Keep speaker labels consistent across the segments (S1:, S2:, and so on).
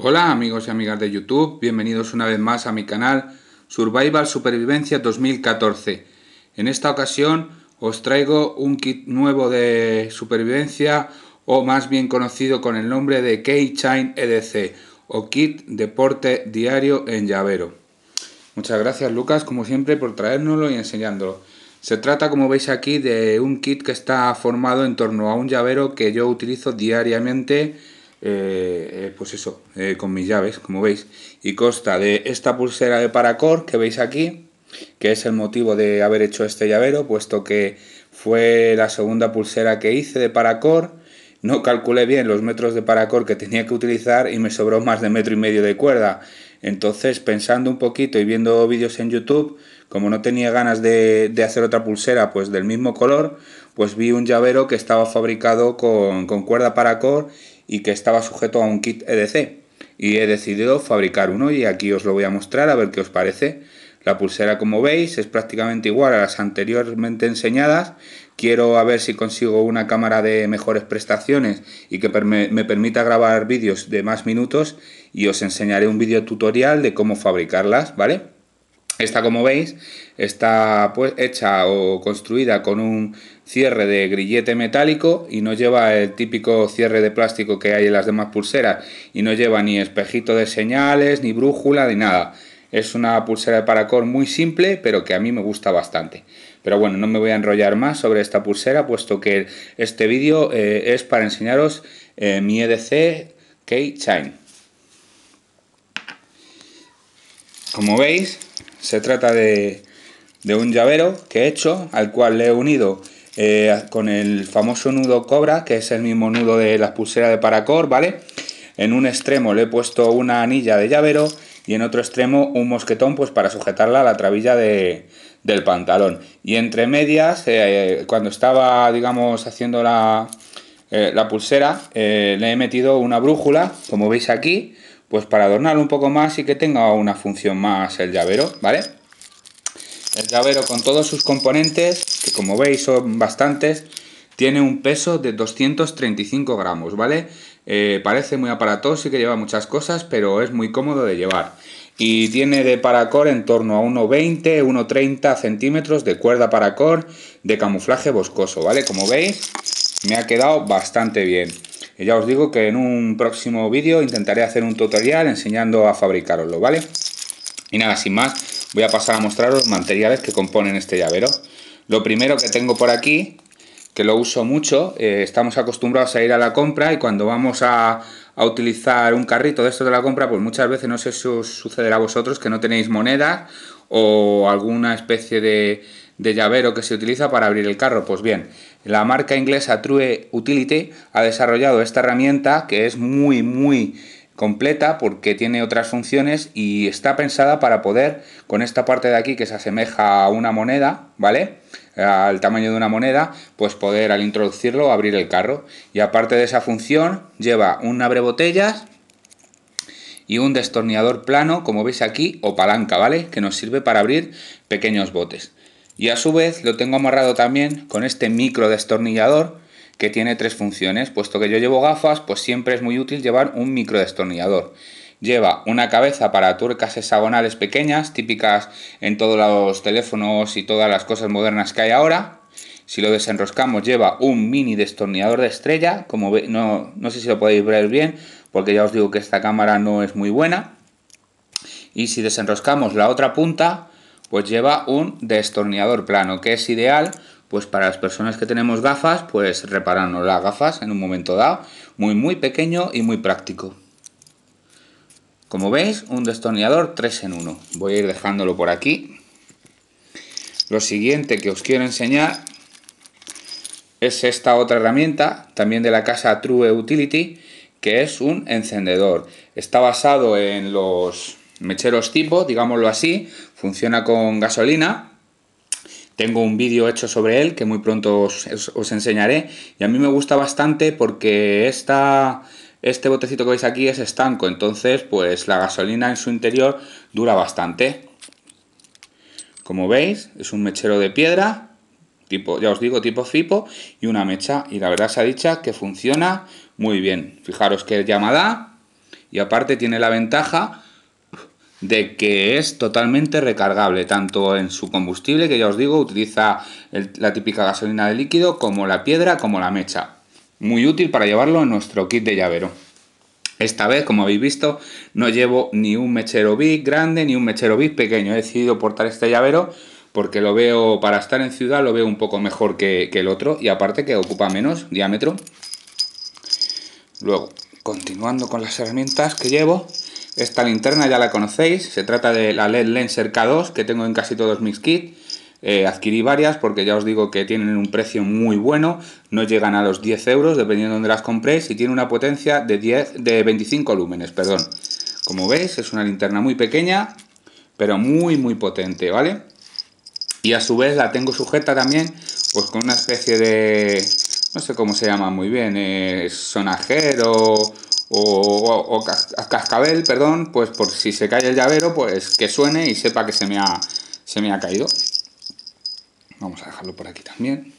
S1: Hola amigos y amigas de YouTube, bienvenidos una vez más a mi canal Survival Supervivencia 2014. En esta ocasión os traigo un kit nuevo de supervivencia o más bien conocido con el nombre de K-Chain EDC o kit deporte diario en llavero. Muchas gracias Lucas como siempre por traérnoslo y enseñándolo. Se trata como veis aquí de un kit que está formado en torno a un llavero que yo utilizo diariamente eh, eh, pues eso, eh, con mis llaves, como veis. Y consta de esta pulsera de paracord que veis aquí, que es el motivo de haber hecho este llavero, puesto que fue la segunda pulsera que hice de paracord. No calculé bien los metros de paracord que tenía que utilizar y me sobró más de metro y medio de cuerda. Entonces, pensando un poquito y viendo vídeos en YouTube, como no tenía ganas de, hacer otra pulsera pues del mismo color, pues vi un llavero que estaba fabricado con, con cuerda paracord y que estaba sujeto a un kit EDC. Y he decidido fabricar uno y aquí os lo voy a mostrar a ver qué os parece. La pulsera, como veis, es prácticamente igual a las anteriormente enseñadas. Quiero a ver si consigo una cámara de mejores prestaciones y que me permita grabar vídeos de más minutos y os enseñaré un vídeo tutorial de cómo fabricarlas, ¿vale? Esta, como veis, está pues, hecha o construida con un cierre de grillete metálico y no lleva el típico cierre de plástico que hay en las demás pulseras y no lleva ni espejito de señales, ni brújula, ni nada. Es una pulsera de paracord muy simple, pero que a mí me gusta bastante. Pero bueno, no me voy a enrollar más sobre esta pulsera, puesto que este vídeo eh, es para enseñaros eh, mi EDC Keychain. Como veis, se trata de, un llavero que he hecho, al cual le he unido eh, con el famoso nudo cobra, que es el mismo nudo de las pulseras de paracord, ¿vale? En un extremo le he puesto una anilla de llavero y en otro extremo un mosquetón pues para sujetarla a la trabilla de, del pantalón. Y entre medias, eh, cuando estaba, digamos, haciendo la, eh, la pulsera, le he metido una brújula, como veis aquí, pues para adornar un poco más y que tenga una función más el llavero, ¿vale? El llavero con todos sus componentes, que como veis son bastantes, tiene un peso de 235 gramos, ¿vale? Eh, parece muy aparatoso y que lleva muchas cosas, pero es muy cómodo de llevar. Y tiene de paracord en torno a 1,20, 1,30 centímetros de cuerda paracord de camuflaje boscoso, ¿vale? Como veis, me ha quedado bastante bien. Y ya os digo que en un próximo vídeo intentaré hacer un tutorial enseñando a fabricaroslo, ¿vale? Y nada, sin más, voy a pasar a mostraros materiales que componen este llavero. Lo primero que tengo por aquí, que lo uso mucho, eh, estamos acostumbrados a ir a la compra y cuando vamos a, a utilizar un carrito de esto de la compra, pues muchas veces no sé si os sucederá a vosotros que no tenéis moneda o alguna especie de de llavero que se utiliza para abrir el carro. Pues bien, la marca inglesa True Utility ha desarrollado esta herramienta que es muy, muy completa porque tiene otras funciones y está pensada para poder, con esta parte de aquí que se asemeja a una moneda, ¿vale? Al tamaño de una moneda, pues poder al introducirlo abrir el carro. Y aparte de esa función, lleva un botellas y un destornillador plano, como veis aquí, o palanca, ¿vale? Que nos sirve para abrir pequeños botes y a su vez lo tengo amarrado también con este micro destornillador que tiene tres funciones. Puesto que yo llevo gafas, pues siempre es muy útil llevar un micro destornillador. Lleva una cabeza para turcas hexagonales pequeñas, típicas en todos los teléfonos y todas las cosas modernas que hay ahora. Si lo desenroscamos lleva un mini destornillador de estrella, como no, no sé si lo podéis ver bien, porque ya os digo que esta cámara no es muy buena. Y si desenroscamos la otra punta, pues lleva un destornillador plano, que es ideal pues para las personas que tenemos gafas, pues repararnos las gafas en un momento dado, muy muy pequeño y muy práctico. Como veis, un destornillador 3 en 1. Voy a ir dejándolo por aquí. Lo siguiente que os quiero enseñar es esta otra herramienta, también de la casa True Utility, que es un encendedor. Está basado en los mecheros tipo, digámoslo así, funciona con gasolina. Tengo un vídeo hecho sobre él que muy pronto os, enseñaré. Y a mí me gusta bastante porque este botecito que veis aquí es estanco. Entonces, pues la gasolina en su interior dura bastante. Como veis, es un mechero de piedra, tipo, ya os digo, tipo FIPO, y una mecha. Y la verdad se ha dicho que funciona muy bien. Fijaros que es llamada. Y aparte tiene la ventaja de que es totalmente recargable, tanto en su combustible, que ya os digo, utiliza la típica gasolina de líquido, como la piedra, como la mecha. Muy útil para llevarlo en nuestro kit de llavero. Esta vez, como habéis visto, no llevo ni un mechero big grande ni un mechero big pequeño. He decidido portar este llavero porque lo veo, para estar en ciudad, lo veo un poco mejor que, que el otro y aparte que ocupa menos diámetro. Luego, continuando con las herramientas que llevo, esta linterna ya la conocéis, se trata de la LED Lenser K2 que tengo en casi todos mis kits. Eh, adquirí varias porque ya os digo que tienen un precio muy bueno, no llegan a los 10 euros dependiendo de donde las compréis y tiene una potencia de, 10, de 25 lúmenes, perdón. Como veis es una linterna muy pequeña pero muy muy potente, ¿vale? Y a su vez la tengo sujeta también pues con una especie de, no sé cómo se llama muy bien, eh, sonajero o, o, cascabel, perdón, pues por si se cae el llavero, pues que suene y sepa que se me ha, se me ha caído. Vamos a dejarlo por aquí también.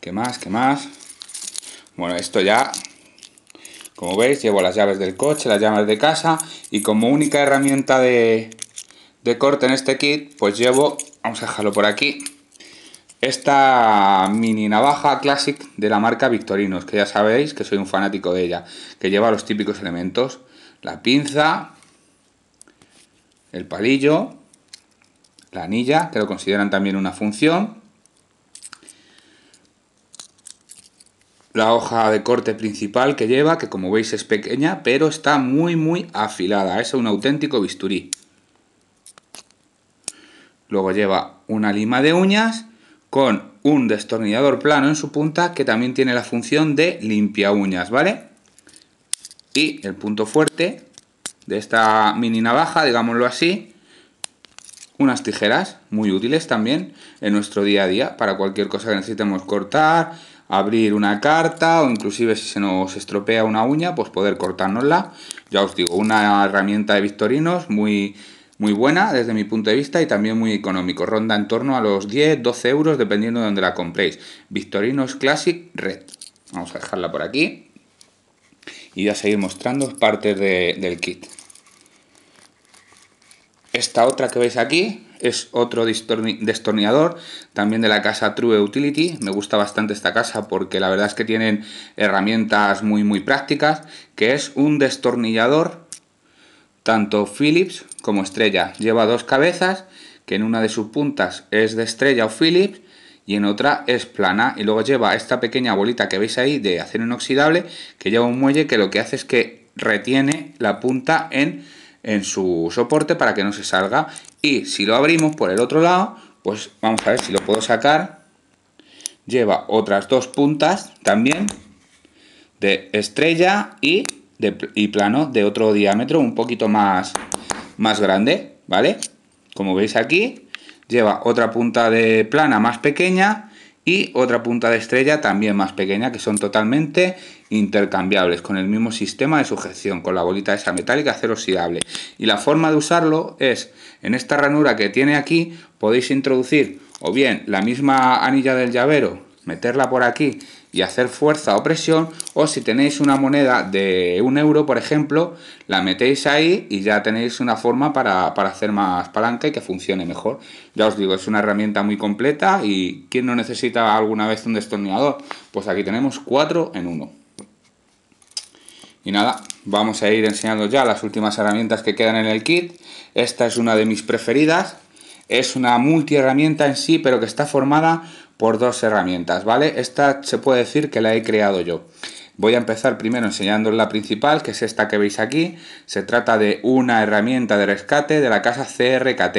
S1: ¿Qué más? ¿Qué más? Bueno, esto ya, como veis, llevo las llaves del coche, las llaves de casa y como única herramienta de, de corte en este kit, pues llevo, vamos a dejarlo por aquí, esta mini navaja Classic de la marca Victorinos, que ya sabéis que soy un fanático de ella, que lleva los típicos elementos, la pinza, el palillo, la anilla, que lo consideran también una función, la hoja de corte principal que lleva, que como veis es pequeña, pero está muy muy afilada, es un auténtico bisturí. Luego lleva una lima de uñas con un destornillador plano en su punta que también tiene la función de limpia uñas, ¿vale? Y el punto fuerte de esta mini navaja, digámoslo así, unas tijeras muy útiles también en nuestro día a día para cualquier cosa que necesitemos cortar, abrir una carta o inclusive si se nos estropea una uña, pues poder cortárnosla. Ya os digo, una herramienta de Victorinos muy muy buena desde mi punto de vista y también muy económico. Ronda en torno a los 10-12 euros dependiendo de donde la compréis. Victorinos Classic Red. Vamos a dejarla por aquí. Y ya seguir mostrando partes de, del kit. Esta otra que veis aquí es otro destornillador, también de la casa True Utility. Me gusta bastante esta casa porque la verdad es que tienen herramientas muy muy prácticas, que es un destornillador tanto Phillips como estrella. Lleva dos cabezas, que en una de sus puntas es de estrella o philips y en otra es plana. Y luego lleva esta pequeña bolita que veis ahí de acero inoxidable, que lleva un muelle que lo que hace es que retiene la punta en, en su soporte para que no se salga. Y si lo abrimos por el otro lado, pues vamos a ver si lo puedo sacar. Lleva otras dos puntas también de estrella y y plano de otro diámetro un poquito más, más grande, ¿vale? Como veis aquí, lleva otra punta de plana más pequeña y otra punta de estrella también más pequeña, que son totalmente intercambiables, con el mismo sistema de sujeción, con la bolita esa metálica acero oxidable. Y la forma de usarlo es, en esta ranura que tiene aquí, podéis introducir o bien la misma anilla del llavero meterla por aquí y hacer fuerza o presión, o si tenéis una moneda de un euro, por ejemplo, la metéis ahí y ya tenéis una forma para, hacer más palanca y que funcione mejor. Ya os digo, es una herramienta muy completa y ¿quién no necesita alguna vez un destornillador? Pues aquí tenemos cuatro en uno. Y nada, vamos a ir enseñando ya las últimas herramientas que quedan en el kit. Esta es una de mis preferidas, es una multiherramienta en sí, pero que está formada por dos herramientas, ¿vale? Esta se puede decir que la he creado yo. Voy a empezar primero enseñándoles la principal, que es esta que veis aquí. Se trata de una herramienta de rescate de la casa CRKT,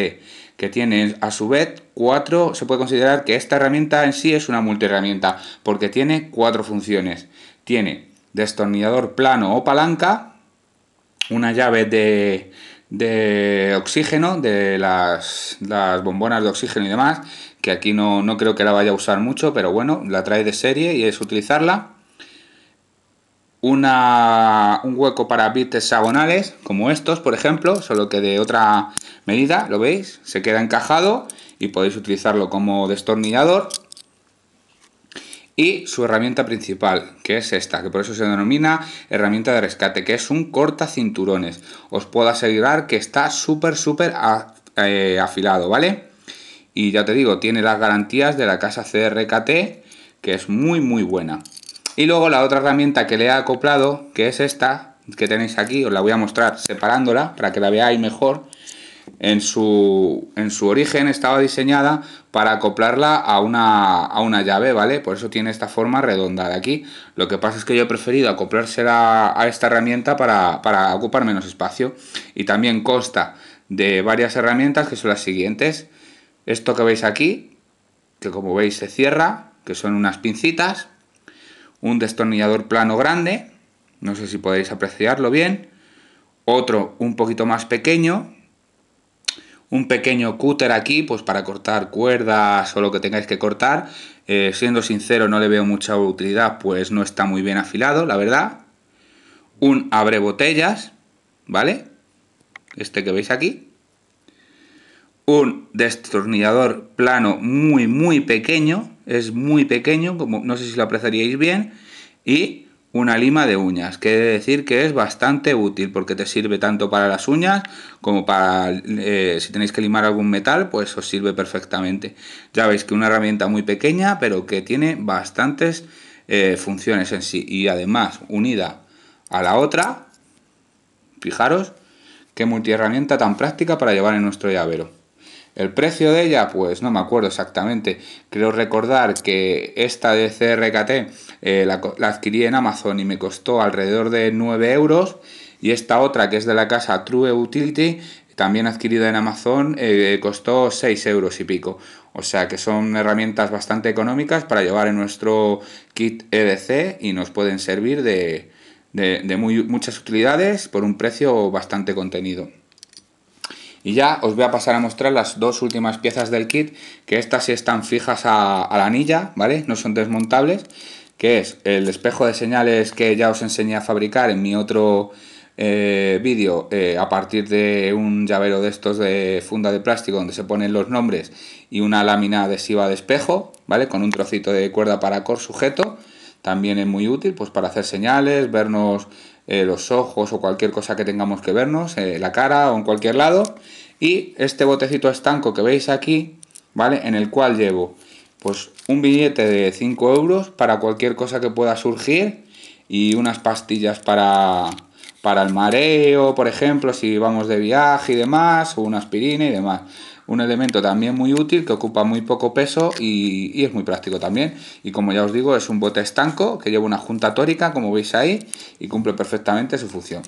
S1: que tiene a su vez cuatro, se puede considerar que esta herramienta en sí es una multiherramienta, porque tiene cuatro funciones. Tiene destornillador plano o palanca, una llave de, de oxígeno, de las, bombonas de oxígeno y demás, que aquí no, no creo que la vaya a usar mucho, pero bueno, la trae de serie y es utilizarla. Una, un hueco para bits hexagonales, como estos, por ejemplo, solo que de otra medida, ¿lo veis? Se queda encajado y podéis utilizarlo como destornillador y su herramienta principal, que es esta, que por eso se denomina herramienta de rescate, que es un corta cinturones. Os puedo asegurar que está súper, súper eh, afilado, ¿vale? Y ya te digo, tiene las garantías de la casa CRKT, que es muy, muy buena. Y luego la otra herramienta que le he acoplado, que es esta, que tenéis aquí, os la voy a mostrar separándola para que la veáis mejor en su, origen estaba diseñada para acoplarla a una, a una llave, ¿vale? Por eso tiene esta forma redonda de aquí. Lo que pasa es que yo he preferido acoplársela a esta herramienta para, para ocupar menos espacio. Y también consta de varias herramientas que son las siguientes. Esto que veis aquí, que como veis se cierra, que son unas pincitas. Un destornillador plano grande, no sé si podéis apreciarlo bien. Otro un poquito más pequeño, un pequeño cúter aquí, pues para cortar cuerdas o lo que tengáis que cortar. Eh, siendo sincero, no le veo mucha utilidad, pues no está muy bien afilado, la verdad. Un abre botellas, ¿vale? Este que veis aquí. Un destornillador plano muy, muy pequeño. Es muy pequeño, como no sé si lo apreciaríais bien. Y una lima de uñas, que de decir que es bastante útil porque te sirve tanto para las uñas como para eh, si tenéis que limar algún metal, pues os sirve perfectamente. Ya veis que una herramienta muy pequeña, pero que tiene bastantes eh, funciones en sí y además unida a la otra, fijaros qué multiherramienta tan práctica para llevar en nuestro llavero. El precio de ella, pues no me acuerdo exactamente. Creo recordar que esta de CRKT eh, la, adquirí en Amazon y me costó alrededor de 9 euros. Y esta otra, que es de la casa True Utility, también adquirida en Amazon, eh, costó 6 euros y pico. O sea que son herramientas bastante económicas para llevar en nuestro kit EDC y nos pueden servir de, de muy, muchas utilidades por un precio bastante contenido. Y ya os voy a pasar a mostrar las dos últimas piezas del kit, que estas sí están fijas a, la anilla, ¿vale? No son desmontables, que es el espejo de señales que ya os enseñé a fabricar en mi otro eh, vídeo eh, a partir de un llavero de estos de funda de plástico donde se ponen los nombres y una lámina adhesiva de espejo, ¿vale? Con un trocito de cuerda para cor sujeto. También es muy útil pues para hacer señales, vernos eh, los ojos o cualquier cosa que tengamos que vernos, eh, la cara o en cualquier lado. Y este botecito estanco que veis aquí, ¿vale? En el cual llevo pues un billete de 5 euros para cualquier cosa que pueda surgir y unas pastillas para para el mareo, por ejemplo, si vamos de viaje y demás, o una aspirina y demás. Un elemento también muy útil que ocupa muy poco peso y, es muy práctico también. Y como ya os digo, es un bote estanco que lleva una junta tórica, como veis ahí, y cumple perfectamente su función.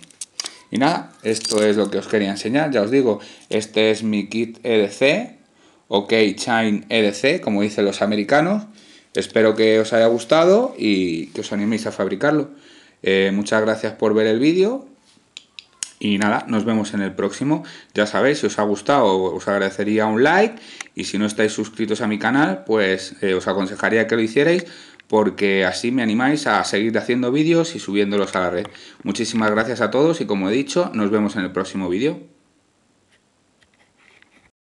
S1: Y nada, esto es lo que os quería enseñar. Ya os digo, este es mi kit EDC, OK Chain EDC, como dicen los americanos. Espero que os haya gustado y que os animéis a fabricarlo. Eh, muchas gracias por ver el vídeo. Y nada, nos vemos en el próximo. Ya sabéis, si os ha gustado, os agradecería un like. Y si no estáis suscritos a mi canal, pues eh, os aconsejaría que lo hicierais porque así me animáis a seguir haciendo vídeos y subiéndolos a la red. Muchísimas gracias a todos y como he dicho, nos vemos en el próximo vídeo.